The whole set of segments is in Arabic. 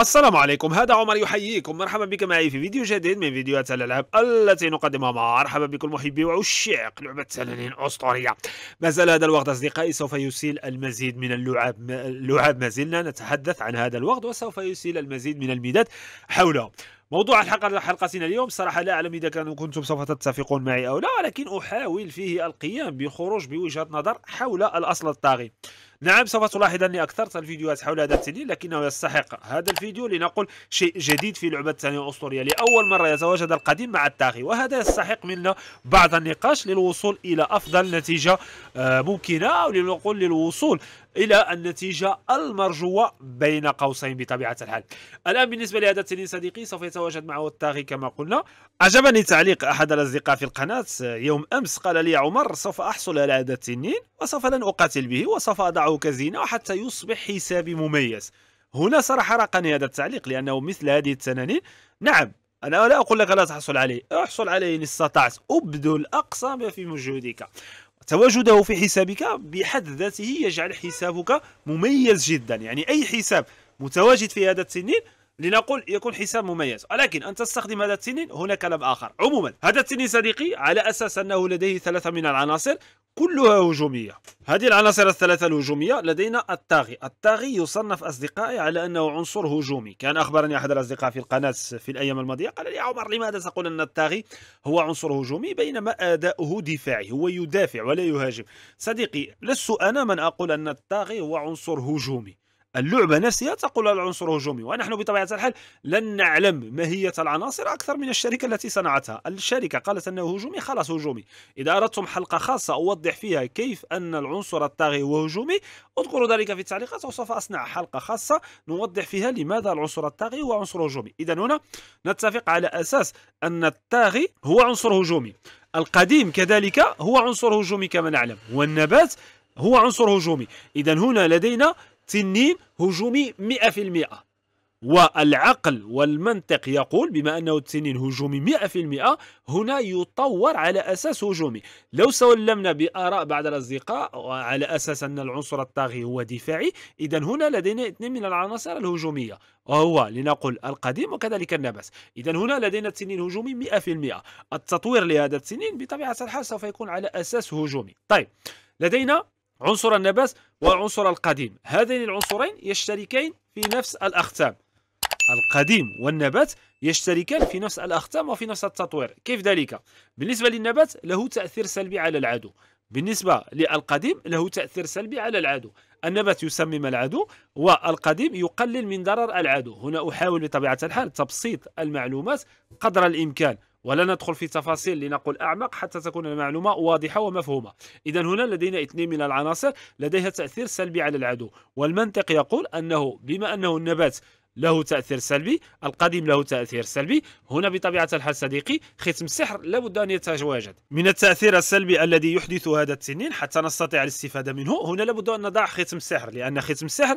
السلام عليكم هذا عمر يحييكم مرحبا بكم معي في فيديو جديد من فيديوهات الالعاب التي نقدمها مرحبا بكم محبي وعشاق لعبه تنانين اسطوريه ما زال هذا الوقت اصدقائي سوف يسيل المزيد من اللعاب اللعاب ما زلنا نتحدث عن هذا الوقت وسوف يسيل المزيد من الميدات حوله موضوع الحلقة حلقتنا اليوم صراحة لا أعلم إذا كنتم سوف تتفقون معي أو لا ولكن أحاول فيه القيام بخروج بوجهة نظر حول الأصل الطاغي نعم سوف تلاحظ أني أكثرت الفيديوهات حول هذا التنين لكنه يستحق هذا الفيديو لنقل شيء جديد في لعبة الثانيه الأسطورية لأول مرة يتواجد القديم مع التاغي وهذا يستحق منا بعض النقاش للوصول إلى أفضل نتيجة آه، ممكنة أو لنقل للوصول الى النتيجه المرجوه بين قوسين بطبيعه الحال الان بالنسبه لهذا التنين صديقي سوف يتواجد معه الطاغي كما قلنا عجبني تعليق احد الاصدقاء في القناه يوم امس قال لي عمر سوف احصل على هذا التنين وسوف لن اقاتل به وسوف اضع يضعه كزينة وحتى يصبح حسابي مميز هنا صراحة رقني هذا التعليق لأنه مثل هذه التنانين نعم أنا لا أقول لك لا تحصل عليه احصل عليه إن استطعت أبذل أقصى ما في مجهودك تواجده في حسابك بحد ذاته يجعل حسابك مميز جدا يعني أي حساب متواجد في هذا التنين لنقول يكون حساب مميز ولكن أن تستخدم هذا التنين هنا كلام آخر عموما هذا التنين صديقي على أساس أنه لديه ثلاثة من العناصر كلها هجومية هذه العناصر الثلاثة الهجومية لدينا الطاغي الطاغي يصنف أصدقائي على أنه عنصر هجومي كان أخبرني أحد الأصدقاء في القناة في الأيام الماضية قال لي يا عمر لماذا تقول أن الطاغي هو عنصر هجومي بينما أداؤه دفاعي هو يدافع ولا يهاجم صديقي لست أنا من أقول أن الطاغي هو عنصر هجومي اللعبة نفسها تقول العنصر هجومي ونحن بطبيعة الحال لن نعلم ماهية العناصر أكثر من الشركة التي صنعتها الشركة قالت أنه هجومي خلاص هجومي إذا أردتم حلقة خاصة أوضح فيها كيف أن العنصر الطاغي هو هجومي اذكروا ذلك في التعليقات وسوف أصنع حلقة خاصة نوضح فيها لماذا العنصر الطاغي هو عنصر هجومي إذا هنا نتفق على أساس أن الطاغي هو عنصر هجومي القديم كذلك هو عنصر هجومي كما نعلم والنبات هو عنصر هجومي إذا هنا لدينا تنين هجومي 100% والعقل والمنطق يقول بما أنه التنين هجومي 100% هنا يطور على أساس هجومي لو سلمنا بآراء بعض الأصدقاء على أساس أن العنصر الطاغي هو دفاعي إذا هنا لدينا اثنين من العناصر الهجومية وهو لنقل القديم وكذلك النبس إذا هنا لدينا التنين هجومي 100% التطوير لهذا التنين بطبيعة الحال سوف يكون على أساس هجومي طيب لدينا عنصر النبات وعنصر القديم هذين العنصرين يشتركان في نفس الأختام القديم والنبات يشتركان في نفس الأختام وفي نفس التطوير كيف ذلك؟ بالنسبة للنبات له تأثير سلبي على العدو بالنسبة للقديم له تأثير سلبي على العدو النبات يسمم العدو والقديم يقلل من ضرر العدو هنا أحاول بطبيعة الحال تبسيط المعلومات قدر الإمكان ولا ندخل في تفاصيل لنقول أعمق حتى تكون المعلومة واضحة ومفهومة إذا هنا لدينا اثنين من العناصر لديها تأثير سلبي على العدو والمنطق يقول أنه بما أنه النبات له تأثير سلبي القديم له تأثير سلبي هنا بطبيعة الحال صديقي ختم السحر لابد أن يتواجد من التأثير السلبي الذي يحدث هذا التنين حتى نستطيع الاستفادة منه هنا لابد أن نضع ختم السحر لأن ختم السحر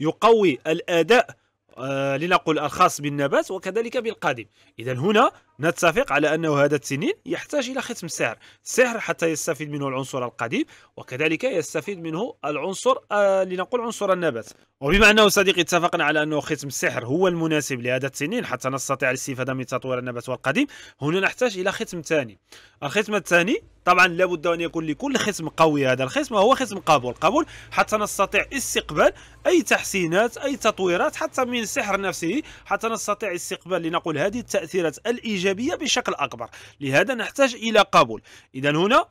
يقوي الأداء آه، لنقل الخاص بالنبات وكذلك بالقادم إذا هنا نتفق على أنه هذا التنين يحتاج إلى ختم سحر سحر حتى يستفيد منه العنصر القديم وكذلك يستفيد منه العنصر آه، لنقول عنصر النبات وبما أنه صديقي اتفقنا على أنه ختم السحر هو المناسب لهذا التنين حتى نستطيع الاستفادة من تطوير النبات والقديم هنا نحتاج إلى ختم ثاني الختم الثاني طبعا لابد ان يكون لكل خصم قوي هذا الخصم وهو خصم قابول قابول حتى نستطيع استقبال اي تحسينات اي تطويرات حتى من السحر نفسه حتى نستطيع استقبال لنقول هذه التاثيرات الايجابيه بشكل اكبر لهذا نحتاج الى قابول اذا هنا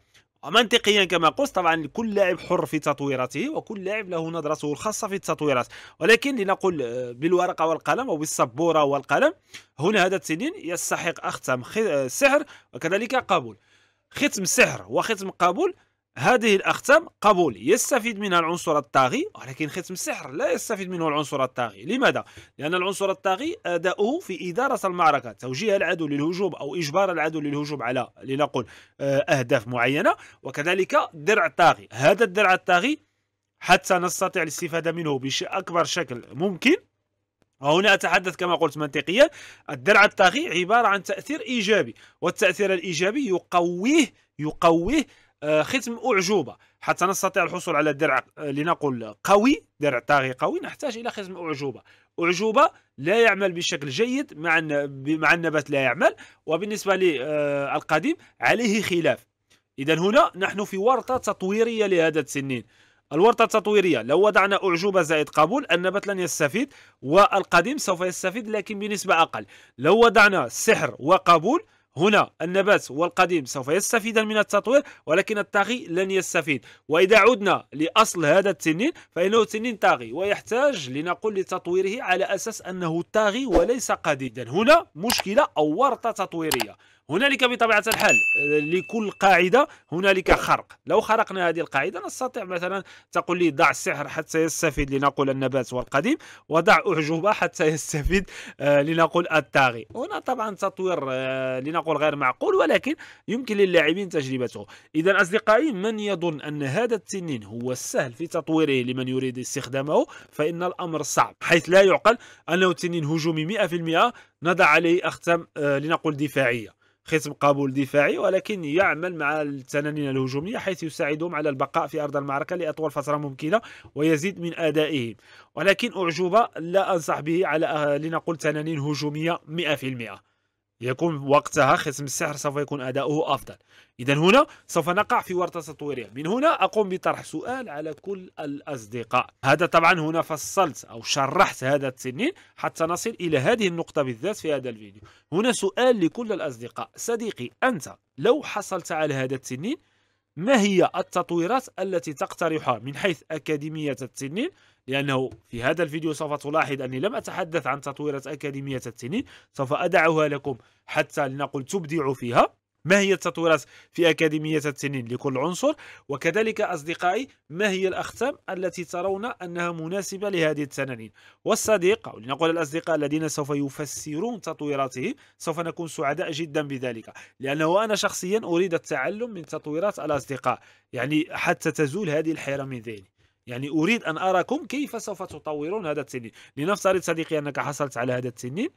منطقيا كما قلت طبعا كل لاعب حر في تطويراته وكل لاعب له نظرته الخاصه في التطويرات ولكن لنقول آه، بالورقه والقلم او بالسبوره والقلم هنا هذا التنين يستحق اختم آه، سحر وكذلك قبول ختم سحر وختم قبول هذه الأختام قبول يستفيد منها العنصر الطاغي ولكن ختم السحر لا يستفيد منه العنصر الطاغي لماذا؟ لأن العنصر الطاغي أداؤه في إدارة المعركة توجيه العدو للهجوم أو إجبار العدو للهجوم على لنقل آه، أهداف معينة وكذلك درع طاغي هذا الدرع الطاغي حتى نستطيع الاستفادة منه بشيء أكبر شكل ممكن وهنا أتحدث كما قلت منطقيا الدرع الطاغي عبارة عن تأثير إيجابي والتأثير الإيجابي يقويه يقويه آه، ختم أعجوبة حتى نستطيع الحصول على درع آه، لنقل قوي درع طاغي قوي نحتاج إلى ختم أعجوبة أعجوبة لا يعمل بشكل جيد مع مع النبات لا يعمل وبالنسبة للقديم آه، عليه خلاف إذا هنا نحن في ورطة تطويرية لهذا التنين الورطة التطويرية لو وضعنا أعجوبة زائد قبول النبات لن يستفيد والقديم سوف يستفيد لكن بنسبة أقل لو وضعنا سحر وقبول هنا النبات والقديم سوف يستفيدان من التطوير ولكن الطاغي لن يستفيد وإذا عدنا لأصل هذا التنين فإنه تنين طاغي ويحتاج لنقول لتطويره على أساس أنه طاغي وليس قديدا هنا مشكلة أو ورطة تطويرية هنالك بطبيعه الحال لكل قاعده هنالك خرق لو خرقنا هذه القاعده نستطيع مثلا تقول لي ضع السحر حتى يستفيد لنقول النبات والقديم وضع اعجوبه حتى يستفيد آه، لنقول الطاغي هنا طبعا تطوير آه، لنقول غير معقول ولكن يمكن للاعبين تجربته اذا اصدقائي من يظن ان هذا التنين هو السهل في تطويره لمن يريد استخدامه فان الامر صعب حيث لا يعقل انه تنين هجومي 100% نضع عليه اختام آه، لنقول دفاعيه خصم قابول دفاعي ولكن يعمل مع التنانين الهجومية حيث يساعدهم على البقاء في أرض المعركة لأطول فترة ممكنة ويزيد من أدائهم ولكن أعجوبة لا أنصح به على لنقول تنانين هجومية 100% يكون وقتها خصم السحر سوف يكون أداؤه أفضل إذا هنا سوف نقع في ورطة تطويرية من هنا أقوم بطرح سؤال على كل الأصدقاء هذا طبعا هنا فصلت أو شرحت هذا التنين حتى نصل إلى هذه النقطة بالذات في هذا الفيديو هنا سؤال لكل الأصدقاء صديقي أنت لو حصلت على هذا التنين ما هي التطويرات التي تقترحها من حيث أكاديمية التنين لأنه في هذا الفيديو سوف تلاحظ أني لم أتحدث عن تطويرة أكاديمية التنين سوف أدعها لكم حتى لنقل تبدعوا فيها ما هي التطويرات في أكاديمية التنين لكل عنصر وكذلك أصدقائي ما هي الأختام التي ترون أنها مناسبة لهذه التنانين والصديق أو لنقول الأصدقاء الذين سوف يفسرون تطويراتهم سوف نكون سعداء جدا بذلك لأنه أنا شخصيا أريد التعلم من تطويرات الأصدقاء يعني حتى تزول هذه الحيرة من ذهني يعني أريد أن أراكم كيف سوف تطورون هذا التنين لنفترض صديقي أنك حصلت على هذا التنين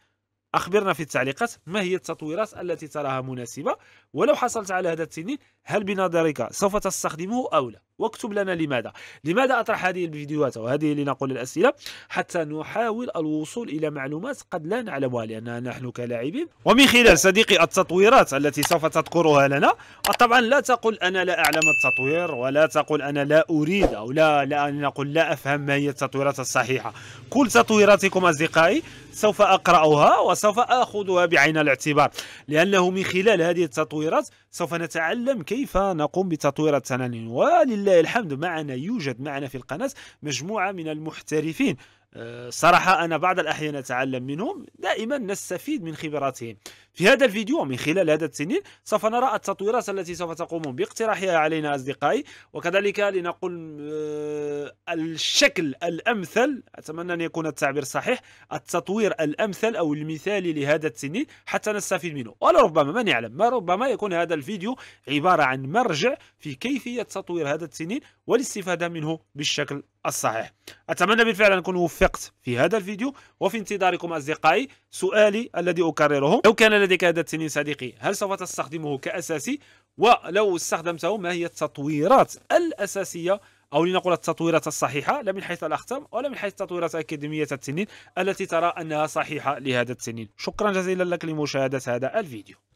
أخبرنا في التعليقات ما هي التطويرات التي تراها مناسبة ولو حصلت على هذا التنين هل بنظرك سوف تستخدمه أو لا واكتب لنا لماذا لماذا أطرح هذه الفيديوهات وهذه لنقول الأسئلة حتى نحاول الوصول إلى معلومات قد لا نعلمها لأننا نحن كلاعبين ومن خلال صديقي التطويرات التي سوف تذكرها لنا طبعا لا تقل أنا لا أعلم التطوير ولا تقل أنا لا أريد أو لا لا نقول لا أفهم ما هي التطويرات الصحيحة كل تطويراتكم أصدقائي سوف أقرأها وسوف أخذها بعين الاعتبار لأنه من خلال هذه التطويرات سوف نتعلم كيف نقوم بتطوير التنانين ولله الحمد معنا يوجد معنا في القناة مجموعة من المحترفين صراحة أنا بعض الأحيان أتعلم منهم دائما نستفيد من خبراتهم في هذا الفيديو من خلال هذا التنين سوف نرى التطويرات التي سوف تقوم باقتراحها علينا أصدقائي وكذلك لنقول آه، الشكل الأمثل أتمنى أن يكون التعبير صحيح التطوير الأمثل أو المثالي لهذا التنين حتى نستفيد منه ولربما من يعلم ما ربما يكون هذا الفيديو عبارة عن مرجع في كيفية تطوير هذا التنين والاستفادة منه بالشكل الصحيح أتمنى بالفعل أن أكون وفقت في هذا الفيديو وفي انتظاركم أصدقائي سؤالي الذي أكرره لو كان لديك هذا التنين صديقي هل سوف تستخدمه كأساسي ولو استخدمته ما هي التطويرات الأساسية أو لنقول التطويرات الصحيحة لا من حيث الأختم ولا من حيث التطويرات أكاديمية التنين التي ترى أنها صحيحة لهذا التنين شكرا جزيلا لك لمشاهدة هذا الفيديو